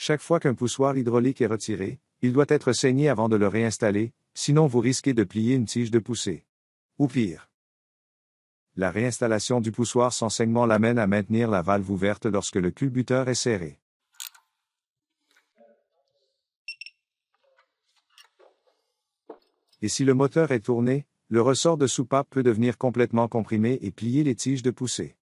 Chaque fois qu'un poussoir hydraulique est retiré, il doit être saigné avant de le réinstaller, sinon vous risquez de plier une tige de poussée. Ou pire. La réinstallation du poussoir sans saignement l'amène à maintenir la valve ouverte lorsque le culbuteur est serré. Et si le moteur est tourné, le ressort de soupape peut devenir complètement comprimé et plier les tiges de poussée.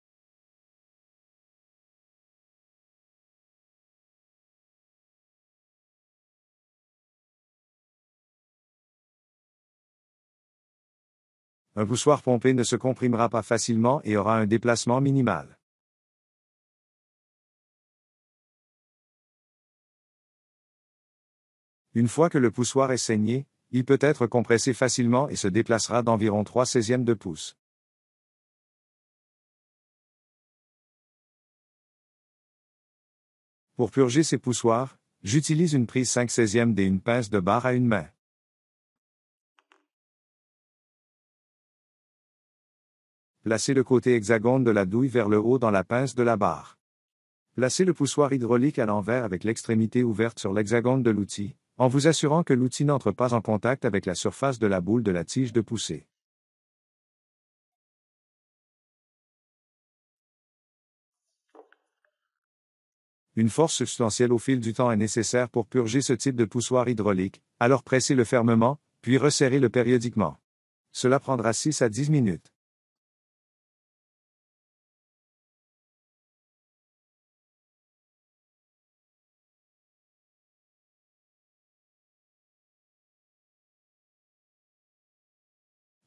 un poussoir pompé ne se comprimera pas facilement et aura un déplacement minimal. Une fois que le poussoir est saigné, il peut être compressé facilement et se déplacera d'environ 3 16 de pouce. Pour purger ces poussoirs, j'utilise une prise 5 16e et une pince de barre à une main. Placez le côté hexagone de la douille vers le haut dans la pince de la barre. Placez le poussoir hydraulique à l'envers avec l'extrémité ouverte sur l'hexagone de l'outil, en vous assurant que l'outil n'entre pas en contact avec la surface de la boule de la tige de poussée. Une force substantielle au fil du temps est nécessaire pour purger ce type de poussoir hydraulique, alors pressez-le fermement, puis resserrez-le périodiquement. Cela prendra 6 à 10 minutes.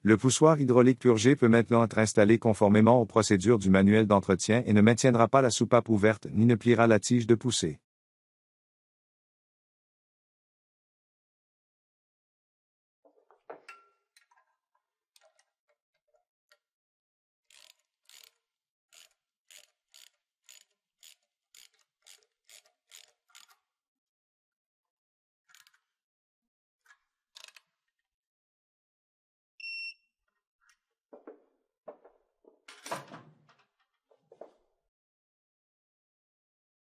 Le poussoir hydraulique purgé peut maintenant être installé conformément aux procédures du manuel d'entretien et ne maintiendra pas la soupape ouverte ni ne pliera la tige de poussée.